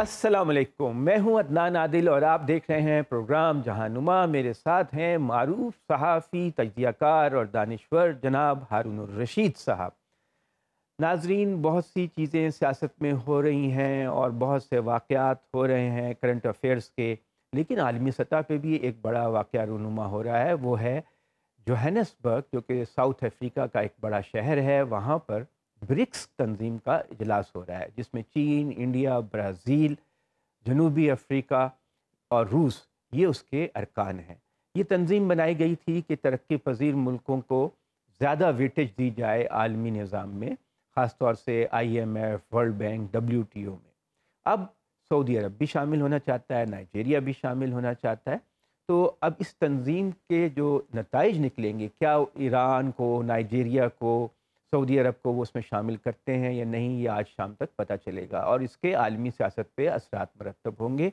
असलकुम मैं हूं अदनान आदिल और आप देख रहे हैं प्रोग्राम जहानुमा मेरे साथ हैं मरूफ सहाफ़ी तजियाकार और दानश्वर जनाब हारून रशीद साहब नाजरीन बहुत सी चीज़ें सियासत में हो रही हैं और बहुत से वाक़ात हो रहे हैं करंट अफेयर्स के लेकिन आलमी सतह पर भी एक बड़ा वाक़ रूनुमा हो रहा है वो है जोहनसबर्ग जो कि साउथ अफ्रीका का एक बड़ा शहर है वहाँ पर ब्रिक्स तंजीम का इजलास हो रहा है जिसमें चीन इंडिया ब्राज़ील जनूबी अफ्रीका और रूस ये उसके अरकान हैं ये तंजीम बनाई गई थी कि तरक्की पजीर मुल्कों को ज़्यादा वेटेज दी जाए आलमी निज़ाम में ख़ास तौर से I M F world bank W T O में अब सऊदी अरब भी शामिल होना चाहता है नाइजेरिया भी शामिल होना चाहता है तो अब इस तंजीम के जो नतज निकलेंगे क्या ईरान को नाइजेरिया को सऊदी अरब को वो उसमें शामिल करते हैं या नहीं ये आज शाम तक पता चलेगा और इसके आलमी सियासत पर असरात मरतब होंगे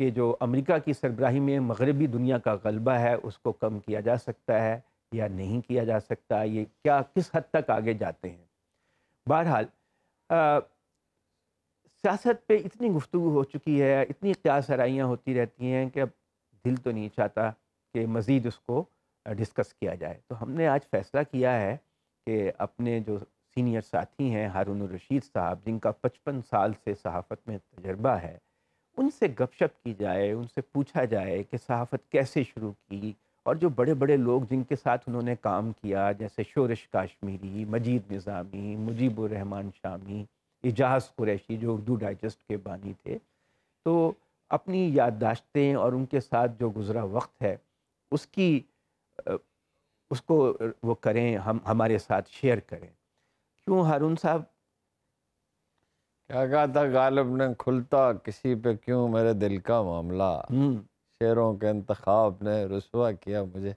कि जो अमेरिका की सरबराही में मगरबी दुनिया का गलबा है उसको कम किया जा सकता है या नहीं किया जा सकता ये क्या किस हद तक आगे जाते हैं बहरहाल सियासत पे इतनी गुफ्तु हो चुकी है इतनी क्या सराइयाँ होती रहती हैं कि अब दिल तो नहीं चाहता कि मज़ीद उसको डिस्कस किया जाए तो हमने आज फैसला किया है कि अपने जो सीनियर साथी हैं हारून रशीद साहब जिनका पचपन साल से सहाफ़त में तजर्बा है उनसे गपशप की जाए उनसे पूछा जाए कि सहाफ़त कैसे शुरू की और जो बड़े बड़े लोग जिनके साथ उन्होंने काम किया जैसे शोरश काश्मीरी मजीद निज़ामी मुजीबरहमान शामी एजाज कुरैशी जो उर्दू डाइजस्ट के बानी थे तो अपनी याददाश्तें और उनके साथ जो गुज़रा वक्त है उसकी उसको वो करें हम हमारे साथ शेयर करें क्यों हारून साहब क्या कहा था गालिब ने खुलता किसी पे क्यों मेरे दिल का मामला हम्म। शेरों के इंतखाब ने रसुआ किया मुझे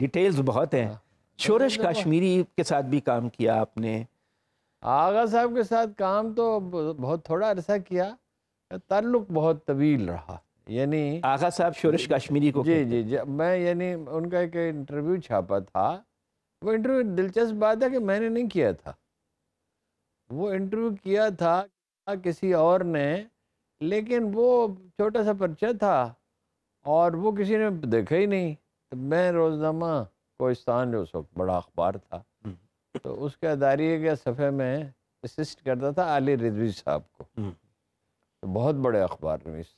डिटेल्स बहुत हैं हाँ। शोरश कश्मीरी के साथ भी काम किया आपने आगा साहब के साथ काम तो बहुत थोड़ा अरसा किया ताल्लुक बहुत तवील रहा यानी आगा साहब शोरश कश्मीरी को जी जी जी मैं यानी उनका एक इंटरव्यू छापा था वो इंटरव्यू दिलचस्प बात है कि मैंने नहीं किया था वो इंटरव्यू किया था किसी और ने लेकिन वो छोटा सा पर्चा था और वो किसी ने देखा ही नहीं तो मैं रोज़नामा कोस्तान जो उस वक्त बड़ा अखबार था हम्म। तो उसके अदारिये के सफ़े में असिस्ट करता था आली रिजवी साहब को हम्म। तो बहुत बड़े अखबार इस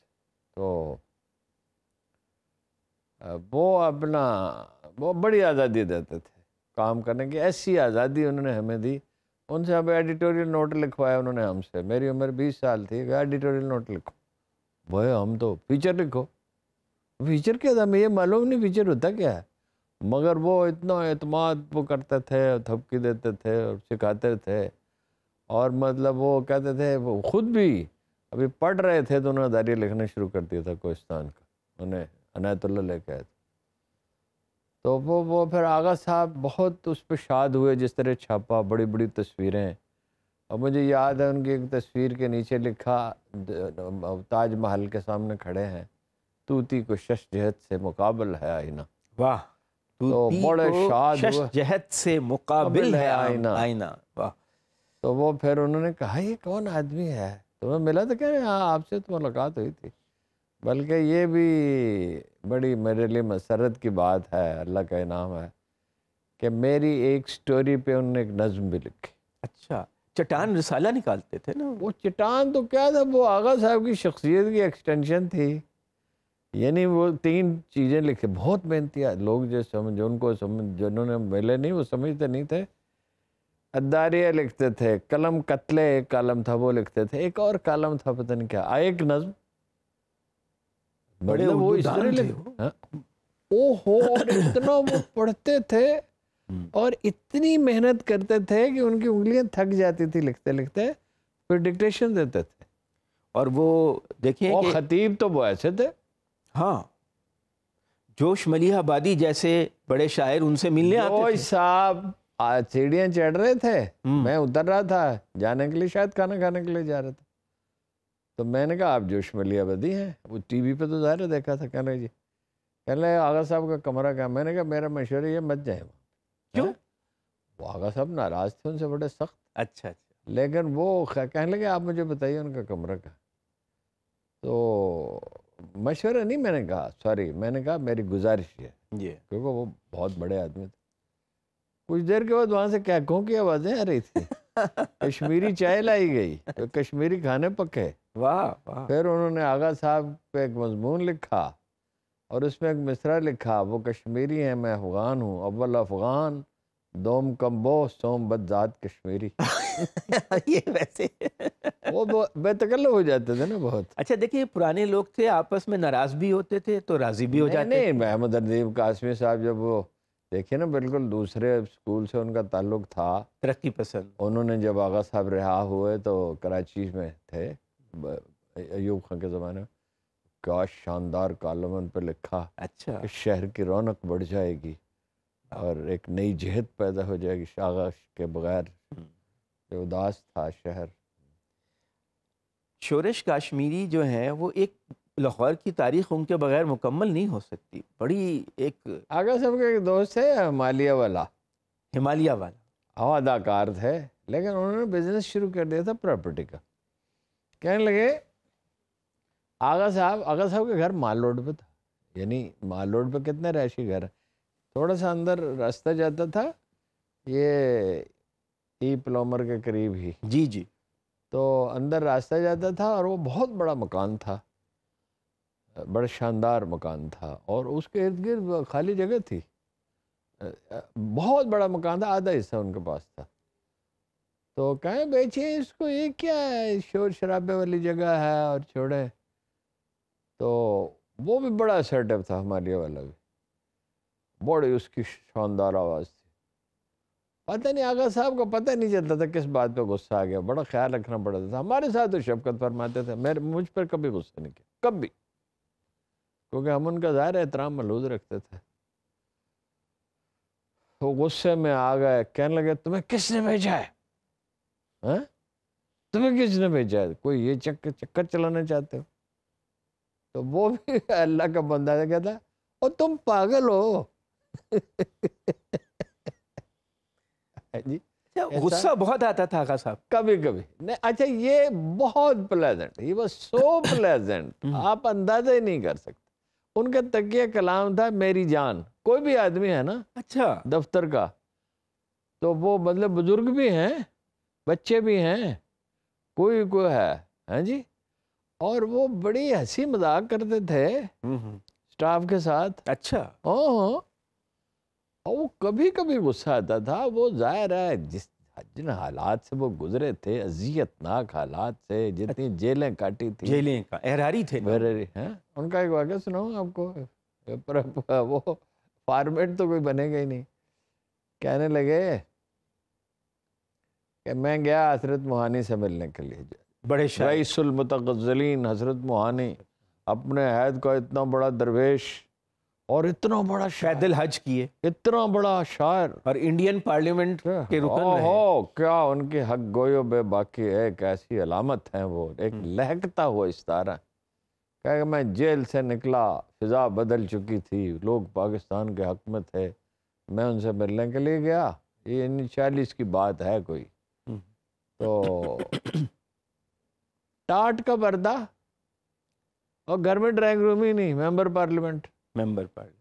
तो वो अपना वो बड़ी आज़ादी देते थे काम करने की ऐसी आज़ादी उन्होंने हमें दी उनसे अब एडिटोरियल नोट लिखवाया उन्होंने हमसे मेरी उम्र बीस साल थी एडिटोरियल नोट लिखो वो हम तो फीचर लिखो फीचर क्या था ये मालूम नहीं फीचर होता क्या है मगर वो इतना अतमाद वो करते थे थपकी देते थे और सिखाते थे और मतलब वो कहते थे वो खुद भी अभी पढ़ रहे थे तो उन्होंने दायरी लिखना शुरू कर दिया था कोस्तान का उन्हें अनायतुल्ला लेके आए थे तो वो वो फिर आगा साहब बहुत उस पर शाद हुए जिस तरह छापा बड़ी बड़ी तस्वीरें और मुझे याद है उनकी एक तस्वीर के नीचे लिखा ताजमहल के सामने खड़े हैं तूती को शश जहत से मुकाबल है आईना वाह तो बड़े शाद जहत से मुकाबल है आईना आईना वाह तो वो फिर उन्होंने कहा ये कौन आदमी है तो मैं मिला तो कह रहे हाँ आपसे तो मुलाकात हुई थी बल्कि ये भी बड़ी मेरे लिए मसरत की बात है अल्लाह का इनाम है कि मेरी एक स्टोरी पे उन्होंने एक नज्म भी लिखी अच्छा चटान रिसाला निकालते थे ना वो चटान तो क्या था वो आगा साहब की शख्सियत की एक्सटेंशन थी यानी वो तीन चीज़ें लिखे बहुत मेहनती लोग जो समझ उनको समझ जिन्होंने मिले नहीं वो समझते नहीं थे अदारिया लिखते थे कलम कतले एक कालम था वो लिखते थे एक और कालम था पता नहीं क्या एक नज्म बड़े मतलब वो इस तरह हाँ। ओहो इतना वो पढ़ते थे हम्म। और इतनी मेहनत करते थे कि उनकी उंगलियां थक जाती थी लिखते लिखते फिर डिक्टेशन देते थे और वो देखिए और खतीब तो वो ऐसे थे हाँ जोश मलिहाबादी जैसे बड़े शायर उनसे मिलने आते थे साहब आज सीढ़ियाँ चढ़ रहे थे हम्म। मैं उतर रहा था जाने के लिए शायद खाना खाने के लिए जा रहा था तो मैंने कहा आप जोश बदी हैं वो टीवी पे तो ज़ाहिर देखा था कहने जी कहने आगा साहब का कमरा क्या मैंने कहा मेरा मशवरा ये मत जाए क्यों वो आगा साहब नाराज़ थे उनसे बड़े सख्त अच्छा अच्छा लेकिन वो कहने लगे आप मुझे बताइए उनका कमरा का तो मशवरा नहीं मैंने कहा सॉरी मैंने कहा मेरी गुजारिश है क्योंकि वो बहुत बड़े आदमी थे कुछ देर के बाद वहां से कैकों की आवाज़ें आ रही थी कश्मीरी चाय लाई गई तो कश्मीरी खाने पके वाह वाह फिर उन्होंने आगा साहब पे एक मजमून लिखा और उसमें एक मिसरा लिखा वो कश्मीरी है मैं अफगान हूँ अव्वल अफगान दोम कम्बो सोम बदजात कश्मीरी ये वैसे वो बेतकल्ल हो जाते थे ना बहुत अच्छा देखिए पुराने लोग थे आपस में नाराज़ भी होते थे तो राज़ी भी हो जाते नहीं, नहीं अहमद अदीब कासमी साहब जब वो देखिए ना बिल्कुल दूसरे स्कूल से उनका ताल्लुक था तरक्की पसंद उन्होंने जब आगा साहब रिहा हुए तो कराची में थे अयूब खान के ज़माने में क्या शानदार कॉलम उन पर लिखा अच्छा कि शहर की रौनक बढ़ जाएगी और एक नई जहत पैदा हो जाएगी आगा के बगैर जो हम्म। उदास था शहर शोरश काश्मीरी जो है वो एक लाहौर की तारीख उनके बगैर मुकम्मल नहीं हो सकती बड़ी एक आगा साहब के एक दोस्त है हिमालय वाला हिमालय वाला हम अदाकार थे लेकिन उन्होंने बिजनेस शुरू कर दिया था प्रॉपर्टी का कहने लगे आगा साहब आगा साहब के घर माल रोड पर था यानी माल रोड पर कितने रहशी घर थोड़ा सा अंदर रास्ता जाता था ये ई प्लोमर के करीब ही जी जी तो अंदर रास्ता जाता था और वो बहुत बड़ा मकान था बड़ा शानदार मकान था और उसके इर्द गिर्द खाली जगह थी बहुत बड़ा मकान था आधा हिस्सा उनके पास था तो कहें बेचे इसको ये क्या है शोर शराबे वाली जगह है और छोड़े तो वो भी बड़ा सेटअप था हमारे वाला भी बड़ी उसकी शानदार आवाज़ थी पता नहीं आगा साहब को पता नहीं चलता था किस बात पे गुस्सा आ गया बड़ा ख्याल रखना पड़ता था हमारे साथ तो शबकत फरमाते थे मेरे मुझ पर कभी गुस्सा नहीं किया कभी क्योंकि हम उनका ज़ाहिर एहतराम मलूद रखते थे तो गुस्से में आ गए कहने लगे तुम्हें किसने भेजा है हा? तुम्हें किसने भेजा है कोई ये चक्कर चक्कर चलाना चाहते हो तो वो भी अल्लाह का बंदा कहता और तुम पागल हो हाँ जी अच्छा, गुस्सा बहुत आता था आका साहब कभी कभी नहीं अच्छा ये बहुत प्लेजेंट ये वो सो प्लेजेंट आप अंदाजा ही नहीं कर सकते उनका तकिया कलाम था मेरी जान कोई भी आदमी है ना अच्छा दफ्तर का तो वो मतलब बुजुर्ग भी हैं बच्चे भी हैं कोई कोई है हैं जी और वो बड़ी हंसी मजाक करते थे हम्म, हम्म। स्टाफ के साथ अच्छा ओ हाँ, हाँ। और वो कभी कभी गुस्सा आता था वो जाहिर है जिस जिन हालात से वो गुजरे थे अजियतनाक हालात से जितनी अच्छा। जेलें काटी थी जेलें का एहरारी थे एहरारी हैं उनका एक वाक्य सुनाऊँ आपको पर वो फार्मेट तो कोई बनेगा ही नहीं कहने लगे कि मैं गया हजरत मोहानी से मिलने के लिए बड़े रईसुलमतजलिन हजरत मोहानी अपने हैद का इतना बड़ा दरवेश और इतना बड़ा पैदल हज किए इतना बड़ा शायर और इंडियन पार्लियामेंट के रुकन हो क्या उनके हक गोयो बे बाकी एक ऐसी अलामत है वो एक हम्म। लहकता हुआ तारा क्या मैं जेल से निकला फिजा बदल चुकी थी लोग पाकिस्तान के हक में थे मैं उनसे मिलने के लिए गया ये चालीस की बात है कोई हम्म। तो टाट का पर्दा और घर में ड्राइंग रूम ही नहीं मेंबर पार्लियामेंट मेंबर पार्टी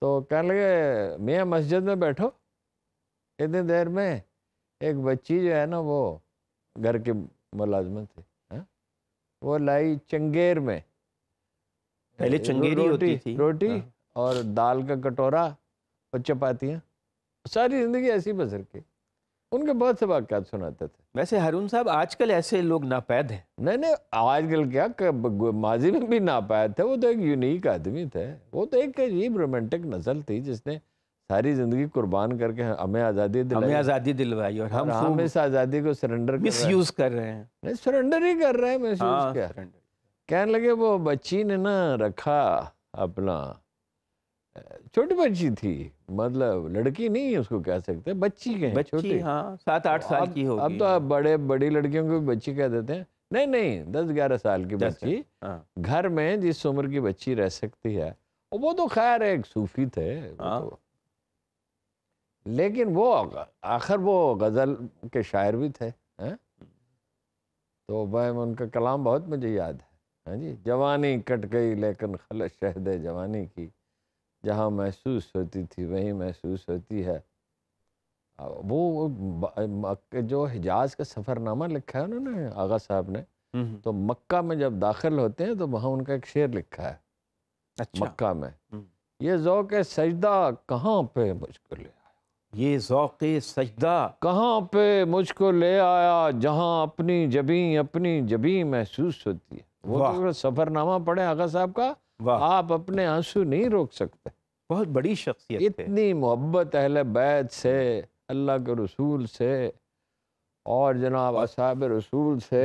तो कह लगे मियाँ मस्जिद में बैठो इतनी देर में एक बच्ची जो है ना वो घर के मुलाजमत थे हाँ, वो लाई चंगेर में पहले चंगेरी रो, रोटी होती थी रोटी हाँ। और दाल का कटोरा और चपातियाँ सारी ज़िंदगी ऐसी बसर की उनके बहुत से वाक़ात सुनाते थे वैसे हारून साहब आजकल ऐसे लोग नापैद हैं नहीं नहीं आजकल क्या माजी में भी नापैद थे वो तो एक यूनिक आदमी थे वो तो एक अजीब रोमांटिक नस्ल थी जिसने सारी जिंदगी कुर्बान करके हमें आज़ादी दिलाई हमें आज़ादी दिलवाई और हम हम इस आज़ादी को सरेंडर मिस यूज़ कर रहे हैं नहीं सरेंडर ही कर रहे हैं मिस यूज़ हाँ, क्या कहने लगे वो बच्ची ने ना रखा अपना छोटी बच्ची थी मतलब लड़की नहीं उसको कह सकते बच्ची कहें छोटी हाँ सात आठ तो साल की होगी अब तो आप बड़े बड़ी लड़कियों को भी बच्ची कह देते हैं नहीं नहीं दस ग्यारह साल की बच्ची हाँ। घर में जिस उम्र की बच्ची रह सकती है वो तो खैर एक सूफी थे हाँ। तो। लेकिन वो आखिर वो गज़ल के शायर भी थे हैं तो भाई उनका कलाम बहुत मुझे याद है हाँ जी जवानी कट गई लेकिन खलश शहद जवानी की जहाँ महसूस होती थी वहीं महसूस होती है वो जो हिजाज का सफ़रनामा लिखा है उन्होंने आगा साहब ने हम्म, हम्म। तो मक्का में जब दाखिल होते हैं तो वहाँ उनका एक शेर लिखा है अच्छा। मक्का में हम्म। ये जौक सजदा कहाँ पे मुझको ले आया ये जौक सजदा कहाँ पे मुझको ले आया जहाँ अपनी जबी अपनी जबी महसूस होती है वो तो सफ़रनामा पढ़े आगा साहब का आप अपने आंसू नहीं रोक सकते बहुत बड़ी शख्सियत इतनी मोहब्बत अहल बैत से अल्लाह के रसूल से और जनाब असाब रसूल से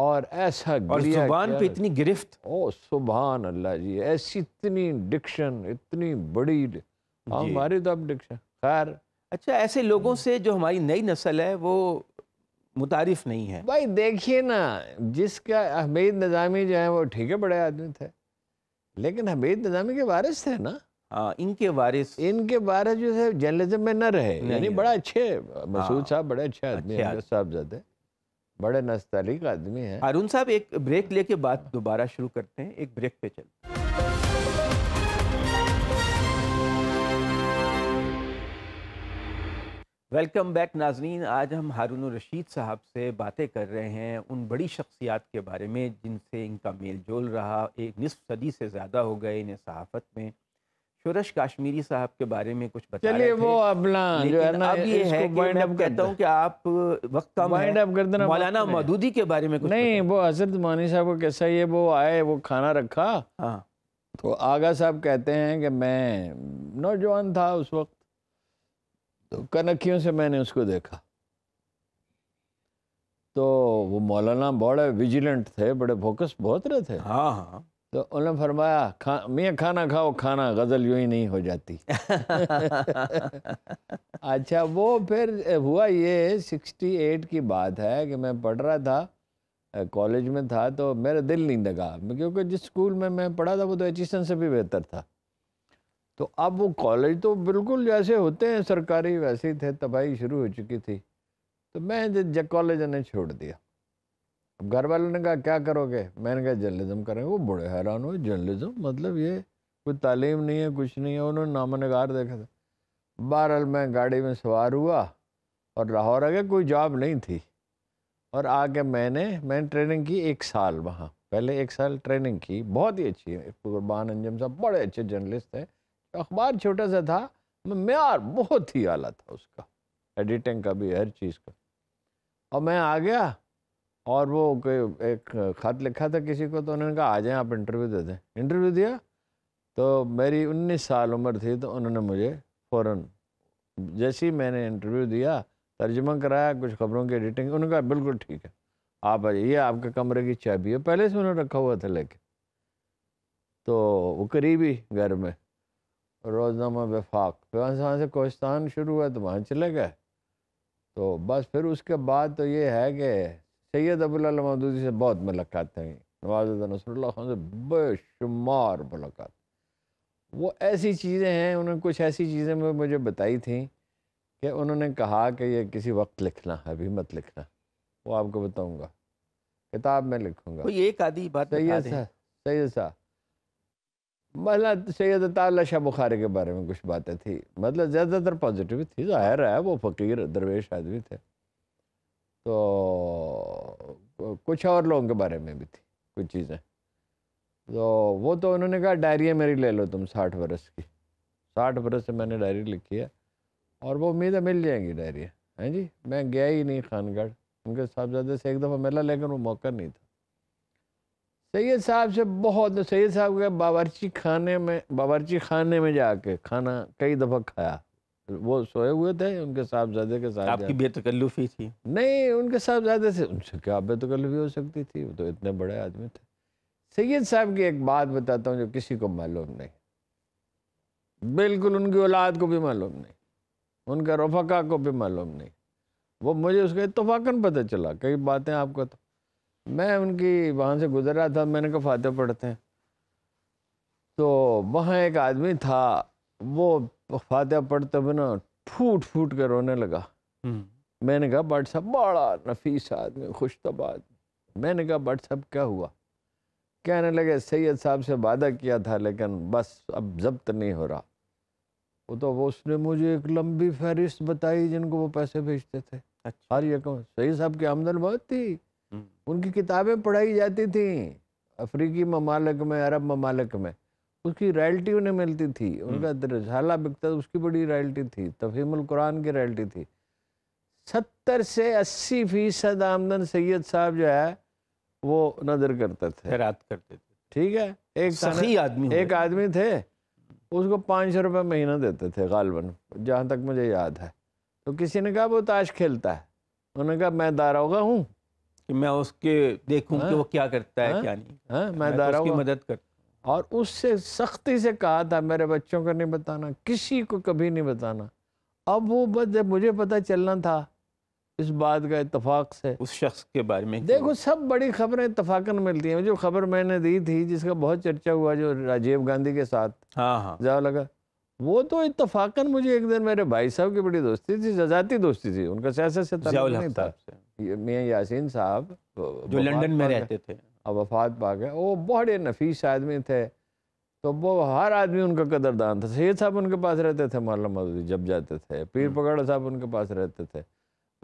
और ऐसा और जुबान पे इतनी गिरफ्त ओ सुबहान अल्लाह जी ऐसी इतनी डिक्शन इतनी बड़ी हमारी तो अब डिक्शन खैर अच्छा ऐसे लोगों से जो हमारी नई नस्ल है वो मुतारफ नहीं है भाई देखिए ना जिसका अहमद नज़ामी जो है वो ठीक है बड़े आदमी थे लेकिन हमीद निजामी के वारिस थे ना आ, इनके वारिस इनके वारिस जो है जर्नलिज्म में न रहे यानी बड़ा अच्छे मसूद हाँ। साहब बड़े अच्छे आदमी साहब ज्यादा बड़े नस्तलीक आदमी हैं हारून साहब एक ब्रेक लेके बात दोबारा शुरू करते हैं एक ब्रेक पे चलते हैं वेलकम बैक नाजरीन आज हम हारून रशीद साहब से बातें कर रहे हैं उन बड़ी शख्सियात के बारे में जिनसे इनका मेल जोल रहा एक निसफ सदी से ज़्यादा हो गए इन्हें सहाफ़त में शुरश काश्मीरी साहब के बारे में कुछ बता चलिए वो अपना जो है ना अब ये है कि मैं कहता हूँ कि आप वक्त का माइंड अप कर देना मौलाना मदूदी के बारे में कुछ नहीं वो हजरत मानी साहब को कैसा ये वो आए वो खाना रखा हाँ तो आगा साहब कहते हैं कि मैं नौजवान था उस वक्त तो कनखियों से मैंने उसको देखा तो वो मौलाना बड़े विजिलेंट थे बड़े फोकस बहुत रहे थे हाँ हाँ तो उन्होंने फरमाया खा मियाँ खाना खाओ खाना गज़ल यूं ही नहीं हो जाती अच्छा वो फिर हुआ ये 68 की बात है कि मैं पढ़ रहा था कॉलेज में था तो मेरा दिल नहीं लगा क्योंकि जिस स्कूल में मैं पढ़ा था वो तो एचिसन से भी बेहतर था तो अब वो कॉलेज तो बिल्कुल जैसे होते हैं सरकारी वैसे ही थे तबाही शुरू हो चुकी थी तो मैं कॉलेज ने छोड़ दिया अब घर वालों ने कहा क्या करोगे मैंने कहा जर्नलिज्म करेंगे वो बड़े हैरान हुए जर्नलिज्म मतलब ये कोई तालीम नहीं है कुछ नहीं है उन्होंने नगार देखा था बहरहाल मैं गाड़ी में सवार हुआ और लाहौर आ गया कोई जॉब नहीं थी और आके मैंने मैंने ट्रेनिंग की एक साल वहाँ पहले एक साल ट्रेनिंग की बहुत ही अच्छी है कुरबान अंजम साहब बड़े अच्छे जर्नलिस्ट हैं अखबार छोटा सा था मैार बहुत ही आला था उसका एडिटिंग का भी हर चीज़ का और मैं आ गया और वो एक ख़त लिखा था किसी को तो उन्होंने कहा आ जाए आप इंटरव्यू दे दें इंटरव्यू दिया तो मेरी 19 साल उम्र थी तो उन्होंने मुझे फ़ौर जैसे ही मैंने इंटरव्यू दिया तर्जमा कराया कुछ खबरों की एडिटिंग उन्होंने कहा बिल्कुल ठीक है आप आ जाइए आपके कमरे की चाबी है पहले से उन्होंने रखा हुआ था लेके तो वो करीबी घर में रोज़नामा वफाक फिर वहाँ से कोस्तान शुरू हुआ तो वहाँ चले गए तो बस फिर उसके बाद तो ये है कि सैयद मदूदी से बहुत मुलाकात हुई नवाज नसरुल्ला खान से बेशुमार मुलाकात वो ऐसी चीज़ें हैं उन्होंने कुछ ऐसी चीज़ें मुझे बताई थी कि उन्होंने कहा कि ये किसी वक्त लिखना है अभी मत लिखना वो आपको बताऊँगा किताब में लिखूँगा एक आधी बात सैयद सैयद साहब मतलब सैद ताल शाह बुखारी के बारे में कुछ बातें थी मतलब ज़्यादातर पॉजिटिव थी ज़ाहिर है वो फ़कीर दरवेश आदमी थे तो कुछ और लोगों के बारे में भी थी कुछ चीज़ें तो वो तो उन्होंने कहा डायरी मेरी ले लो तुम साठ बरस की साठ बरस से मैंने डायरी लिखी है और वो उम्मीद है मिल जाएंगी डायरी हैं जी मैं गया ही नहीं खानगढ़ उनके साहबजादे से एक दफ़ा मिला लेकिन वो मौका नहीं था सैयद साहब से बहुत सैयद साहब के बावरची खाने में बावरची खाने में जाके खाना कई दफ़ा खाया वो सोए हुए थे उनके साहबजादे के साथ आपकी बेतकल्लुफी थी नहीं उनके साहबजादे से उनसे क्या बेतकल्लुफी हो सकती थी वो तो इतने बड़े आदमी थे सैयद साहब की एक बात बताता हूँ जो किसी को मालूम नहीं बिल्कुल उनकी औलाद को भी मालूम नहीं उनके रफका को भी मालूम नहीं वो मुझे उसका इतफाक़न पता चला कई बातें आपको तो मैं उनकी वहाँ से गुजर रहा था मैंने कहा फातह पढ़ते हैं तो वहाँ एक आदमी था वो फातह पढ़ते हुए ना फूट फूट कर रोने लगा हम्म। मैंने कहा बट साहब बड़ा नफीस आदमी खुशतब आदमी मैंने कहा बट साहब क्या हुआ कहने लगे सैयद साहब से वादा किया था लेकिन बस अब जब्त नहीं हो रहा वो तो वो उसने मुझे एक लंबी फहरिस्त बताई जिनको वो पैसे भेजते थे अच्छा हर यकम सही साहब की आमदन बहुत थी हम्म। उनकी किताबें पढ़ाई जाती थी अफ्रीकी ममालक में अरब ममालक में उसकी रॉयल्टी उन्हें मिलती थी हम्म। उनका रसाला बिकता उसकी बड़ी रॉयल्टी थी तफीमल कुरान की रॉयल्टी थी सत्तर से अस्सी फीसद आमदन सैयद साहब जो है वो नजर करते थे रात करते थे ठीक है एक सही आदमी एक आदमी थे उसको पाँच सौ रुपये महीना देते थे गालबन जहाँ तक मुझे याद है तो किसी ने कहा वो ताश खेलता है उन्होंने कहा मैं दारोगा हूँ कि मैं उसके देखूं कि वो हाँ। क्या करता है हाँ। क्या नहीं हाँ? मैं, दारा तो उसकी मदद कर और उससे सख्ती से कहा था मेरे बच्चों को नहीं बताना किसी को कभी नहीं बताना अब वो बस जब मुझे पता चलना था इस बात का इतफाक से उस शख्स के बारे में देखो सब बड़ी खबरें इतफाकन मिलती हैं जो खबर मैंने दी थी जिसका बहुत चर्चा हुआ जो राजीव गांधी के साथ हाँ हाँ लगा वो तो इतफाकन मुझे एक दिन मेरे भाई साहब की बड़ी दोस्ती थी जजाती दोस्ती थी उनका सियासत से नहीं था मियाँ यासीन साहब जो लंदन में रहते थे अब वफात पा गए वो बड़े नफीस आदमी थे तो वो हर आदमी उनका कदरदान था सैद साहब उनके पास रहते थे मौलाना मदूदी जब जाते थे पीर हम्म। पकड़ा साहब उनके पास रहते थे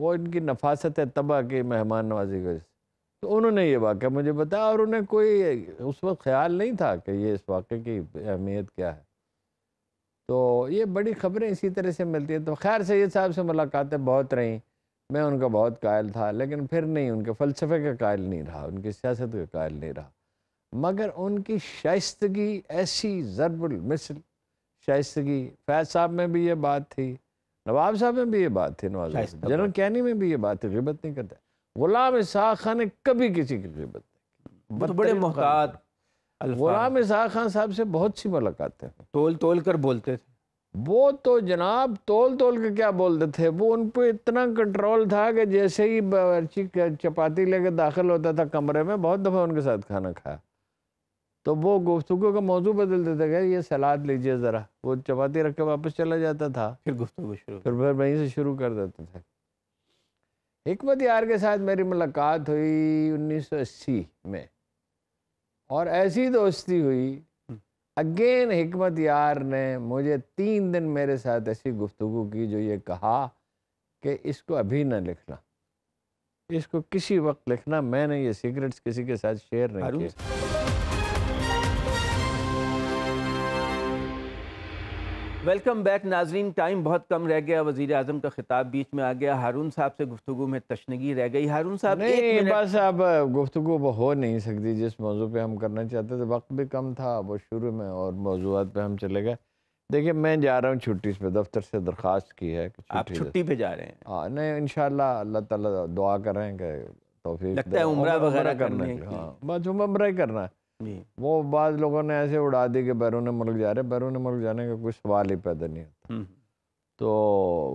वो इनकी नफासत है तबाह की मेहमान नवाजी की तो उन्होंने ये वाक़ मुझे बताया और उन्हें कोई उस वक्त ख्याल नहीं था कि ये इस वाक़े की अहमियत क्या है तो ये बड़ी खबरें इसी तरह से मिलती हैं तो खैर सैद साहब से मुलाकातें बहुत रहीं मैं उनका बहुत कायल था लेकिन फिर नहीं उनके फ़लसफ़े का कायल नहीं रहा उनकी सियासत का कायल नहीं रहा मगर उनकी शाइस्तगी ऐसी ज़रबुलमिसल शाइस्तगी फैज साहब में भी ये बात थी नवाब साहब में भी ये बात थी नवाज जनरल कैनी में भी ये बात थी गिबत नहीं करता गुलाम इसाक खान ने कभी किसी की गिबत नहीं तो बड़े मोहतात गुलाम इसहा खान साहब से बहुत सी मुलाकातें तोल तोल कर बोलते थे वो तो जनाब तोल तोल के क्या बोलते थे वो उन पर इतना कंट्रोल था कि जैसे ही बर्ची चपाती लेके दाखिल होता था कमरे में बहुत दफ़ा उनके साथ खाना खाया तो वो गुफ्तु का मौजू बदल देते गए ये सलाद लीजिए ज़रा वो चपाती रख के वापस चला जाता था फिर गुफ्तु शुरू फिर फिर वहीं से शुरू कर देते थे हमत यार के साथ मेरी मुलाकात हुई अस्सी में और ऐसी दोस्ती हुई हम्म। अगेन हमत यार ने मुझे तीन दिन मेरे साथ ऐसी गुफ्तु की जो ये कहा कि इसको अभी ना लिखना इसको किसी वक्त लिखना मैंने ये सीक्रेट्स किसी के साथ शेयर नहीं किए वेलकम बैक नाजरीन टाइम बहुत कम रह गया वजीर अजम का खिताब बीच में आ गया हारून साहब से गुफ्तु में तशनगी रह गई हारून साहब नहीं बस अब गुफ्तु हो नहीं सकती जिस मौजू पे हम करना चाहते थे वक्त भी कम था वो शुरू में और मौजूद पे हम चले गए देखिए मैं जा रहा हूँ छुट्टी पे दफ्तर से दरख्वास्त की है आप छुट्टी पे जा रहे हैं हाँ नहीं इन अल्लाह तुआ दुआ तो फिर उम्र वगैरह करना है हाँ बस उम्र ही करना है जी वो बाद लोगों ने ऐसे उड़ा दी कि बैरून मुल्क जा रहे बैरून मुल्क जाने का कोई सवाल ही पैदा नहीं होता हम्म। तो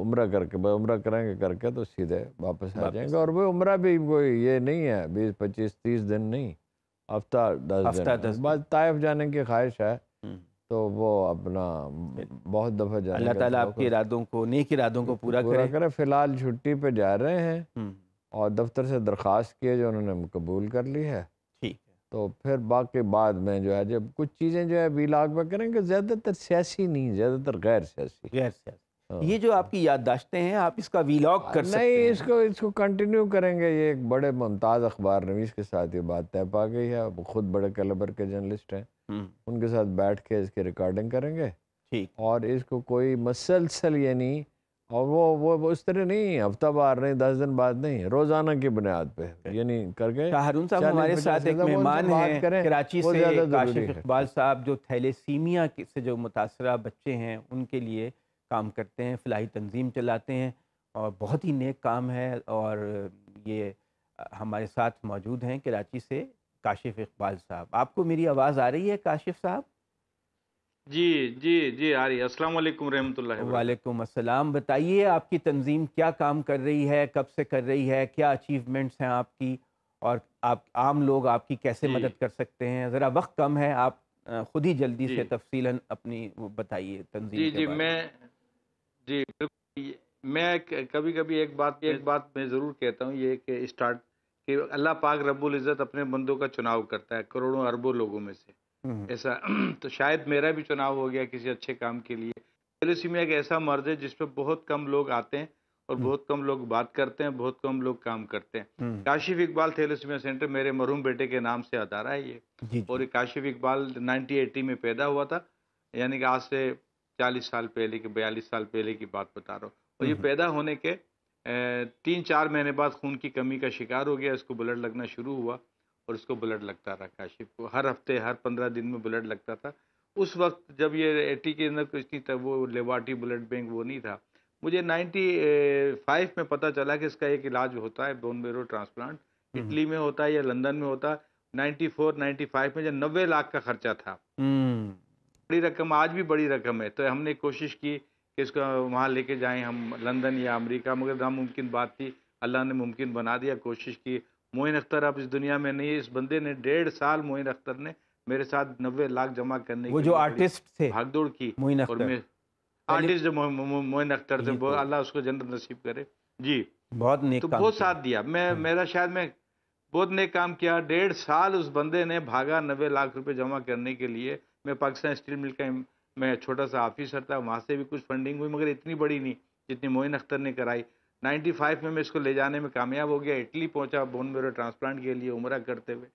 उम्र करके उम्र करेंगे करके तो सीधे वापस आ जाएंगे और वो उम्र भी कोई ये नहीं है बीस पच्चीस तीस दिन नहीं हफ्ता दस दिन बस ताइफ जाने की ख्वाहिश है हम्म। तो वो अपना बहुत दफ़ा जा अल्लाह ताला आपके इरादों को नेक इरादों को पूरा, पूरा करे, करे। फ़िलहाल छुट्टी पे जा रहे हैं हम्म। और दफ्तर से दरख्वास्त किए जो उन्होंने कबूल कर ली है तो फिर बाकी बाद में जो है जब कुछ चीज़ें जो है वीलाग में करेंगे तो ज़्यादातर सियासी नहीं ज़्यादातर गैर सियासी गैर सियासी हाँ। ये जो आपकी याददाश्तें हैं आप इसका वीलॉग कर सकते नहीं इसको इसको कंटिन्यू करेंगे ये एक बड़े मुमताज़ अखबार नवीस के साथ ये बात तय पा गई है खुद बड़े कैलबर के जर्नलिस्ट हैं हम्म। उनके साथ बैठ के इसकी रिकॉर्डिंग करेंगे ठीक और इसको कोई मसलसल यानी और वो वो वो इस तरह नहीं है हफ्ता बार नहीं दस दिन बाद नहीं रोजाना की बुनियाद पे यानी करके हारून साहब हमारे साथ एक मेहमान हैं कराची से काशिफ इकबाल साहब जो थैलेसीमिया से जो मुतासर बच्चे हैं उनके लिए काम करते हैं फलाही तंजीम चलाते हैं और बहुत ही नेक काम है और ये हमारे साथ मौजूद हैं कराची से काशिफ इकबाल साहब आपको मेरी आवाज़ आ रही है काशिफ साहब जी जी जी आ रही अस्सलाम वालेकुम रहमतुल्लाह वालेकुम अस्सलाम बताइए आपकी तंजीम क्या काम कर रही है कब से कर रही है क्या अचीवमेंट्स हैं आपकी और आप आम लोग आपकी कैसे मदद कर सकते हैं ज़रा वक्त कम है आप खुद ही जल्दी से तफसी अपनी बताइए तंजीम जी जी मैं जी मैं कभी कभी एक बात एक बात मैं ज़रूर कहता हूँ ये कि स्टार्ट कि अल्लाह पाक रबुल्ज़त अपने बंदों का चुनाव करता है करोड़ों अरबों लोगों में से हम्म। ऐसा तो शायद मेरा भी चुनाव हो गया किसी अच्छे काम के लिए थैलेसीमिया एक ऐसा मर्ज है जिसपे बहुत कम लोग आते हैं और हम्म। बहुत कम लोग बात करते हैं बहुत कम लोग काम करते हैं हम्म। काशिफ इकबाल थैलेसीमिया सेंटर मेरे मरूम बेटे के नाम से अदारा है ये और काशिफ इकबाल 1980 में पैदा हुआ था यानी कि आज से चालीस साल पहले की बयालीस साल पहले की बात बता रहा हूँ और ये पैदा होने के तीन चार महीने बाद खून की कमी का शिकार हो गया इसको ब्लड लगना शुरू हुआ और उसको ब्लड लगता रहा काशिप को हर हफ्ते हर पंद्रह दिन में ब्लड लगता था उस वक्त जब ये एटी के अंदर कुछ नहीं था वो लेबार्टी ब्लड बैंक वो नहीं था मुझे नाइन्टी फाइव में पता चला कि इसका एक इलाज होता है बोन मेरो ट्रांसप्लांट इटली में होता है या लंदन में होता है नाइन्टी फोर नाइन्टी फाइव में जब नब्बे लाख का खर्चा था हम्म। बड़ी रकम आज भी बड़ी रकम है तो हमने कोशिश की कि इसको वहाँ लेके जाएं हम लंदन या अमेरिका मगर नामुमकिन बात थी अल्लाह ने मुमकिन बना दिया कोशिश की मोइन अख्तर अब इस दुनिया में नहीं है इस बंदे ने डेढ़ साल मोइन अख्तर ने मेरे साथ नब्बे लाख जमा करने वो जो आर्टिस्ट थे भागदौड़ की मोइन अख्तर आर्टिस्ट जो मोइन अख्तर थे अल्लाह उसको जन्नत नसीब करे जी बहुत नेक तो बहुत साथ दिया मैं हाँ। मेरा शायद मैं बहुत ने काम किया डेढ़ साल उस बंदे ने भागा नब्बे लाख रुपए जमा करने के लिए मैं पाकिस्तान स्टील मिल का मैं छोटा सा ऑफिसर था वहाँ से भी कुछ फंडिंग हुई मगर इतनी बड़ी नहीं जितनी मोइन अख्तर ने कराई 95 में मैं इसको ले जाने में कामयाब हो गया इटली पहुंचा बोन मेरो ट्रांसप्लांट के लिए उम्र करते हुए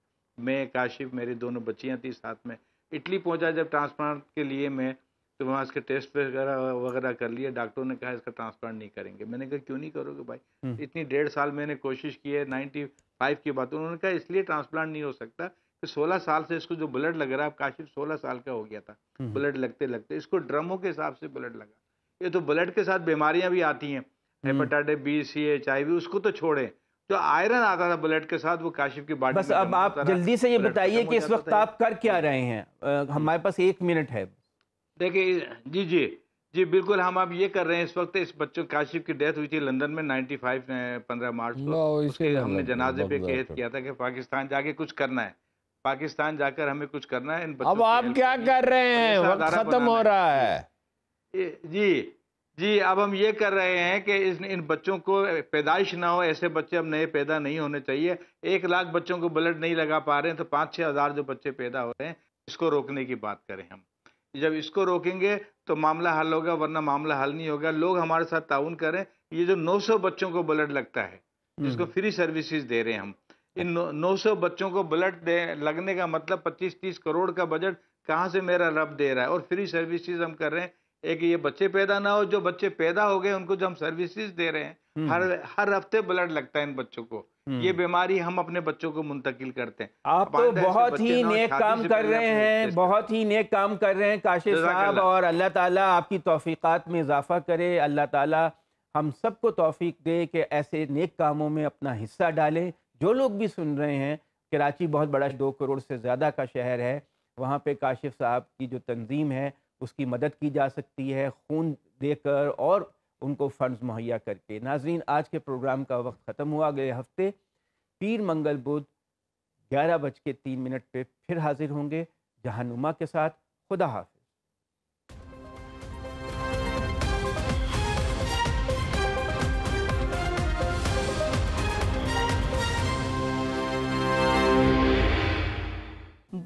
मैं काशिफ मेरी दोनों बच्चियाँ थी साथ में इटली पहुंचा जब ट्रांसप्लांट के लिए मैं तो वहाँ इसके टेस्ट वगैरह वगैरह कर लिए डॉक्टरों ने कहा इसका ट्रांसप्लांट नहीं करेंगे मैंने कहा क्यों नहीं करोगे भाई हम्म। इतनी डेढ़ साल मैंने कोशिश की है नाइन्टी फाइव की बात उन्होंने कहा इसलिए ट्रांसप्लांट नहीं हो सकता कि सोलह साल से इसको जो ब्लड लग रहा है काशिफ सोलह साल का हो गया था हम्म। ब्लड लगते लगते इसको ड्रमों के हिसाब से ब्लड लगा ये तो ब्लड के साथ बीमारियाँ भी आती हैं hepatitis B C H I V उसको तो छोड़े जो आयरन आता था ब्लड के साथ वो काशिफ की बात बस अब आप जल्दी से ये बताइए कि इस वक्त आप कर क्या रहे हैं हमारे पास एक मिनट है देखिए जी जी जी बिल्कुल हम आप ये कर रहे हैं इस वक्त इस बच्चों काशिफ की डेथ हुई थी लंदन में 95 पंद्रह मार्च को उसके हमने जनाजे पे कहत किया था कि पाकिस्तान जाके कुछ करना है पाकिस्तान जाकर हमें कुछ करना है इन बच्चों अब आप क्या कर रहे हैं खत्म हो रहा है जी जी अब हम ये कर रहे हैं कि इन इन बच्चों को पैदाइश ना हो ऐसे बच्चे अब नए पैदा नहीं होने चाहिए एक लाख बच्चों को ब्लड नहीं लगा पा रहे हैं तो पाँच छः हज़ार जो बच्चे पैदा हो रहे हैं इसको रोकने की बात करें हम जब इसको रोकेंगे तो मामला हल होगा वरना मामला हल नहीं होगा लोग हमारे साथ ताउन करें ये जो नौ बच्चों को ब्लड लगता है हम्म। जिसको फ्री सर्विसेज दे रहे हैं हम इन नौ बच्चों को ब्लड लगने का मतलब पच्चीस तीस करोड़ का बजट कहाँ से मेरा रब दे रहा है और फ्री सर्विसेज हम कर रहे हैं एक ये बच्चे पैदा ना हो जो बच्चे पैदा हो गए उनको जो हम सर्विसेज दे रहे हैं हम्म। हर हर हफ्ते ब्लड लगता है इन बच्चों को हम्म। ये बीमारी हम अपने बच्चों को मुंतकिल करते हैं आप तो बहुत ही नेक काम कर रहे हैं बहुत ही नेक काम कर रहे हैं काशिफ साहब और अल्लाह ताला आपकी तोफ़ीक़ात में इजाफा करे अल्लाह ताला हम सबको तोफ़ी दे कि ऐसे नेक कामों में अपना हिस्सा डालें जो लोग भी सुन रहे हैं कराची बहुत बड़ा दो करोड़ से ज़्यादा का शहर है वहाँ पे काशिफ साहब की जो तंजीम है उसकी मदद की जा सकती है खून देकर और उनको फ़ंड्स मुहैया करके नाजरीन आज के प्रोग्राम का वक्त ख़त्म हुआ अगले हफ्ते पीर मंगल बुध ग्यारह बज के तीन मिनट पर फिर हाजिर होंगे जहानुमा के साथ खुदा हाफ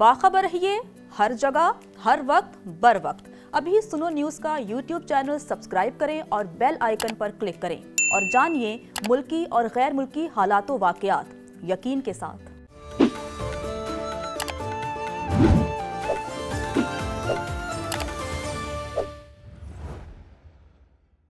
बाखबर रहिए हर जगह हर वक्त बर वक्त अभी सुनो न्यूज का यूट्यूब चैनल सब्सक्राइब करें और बेल आइकन पर क्लिक करें और जानिए मुल्की और गैर मुल्की हालातों वाकयात यकीन के साथ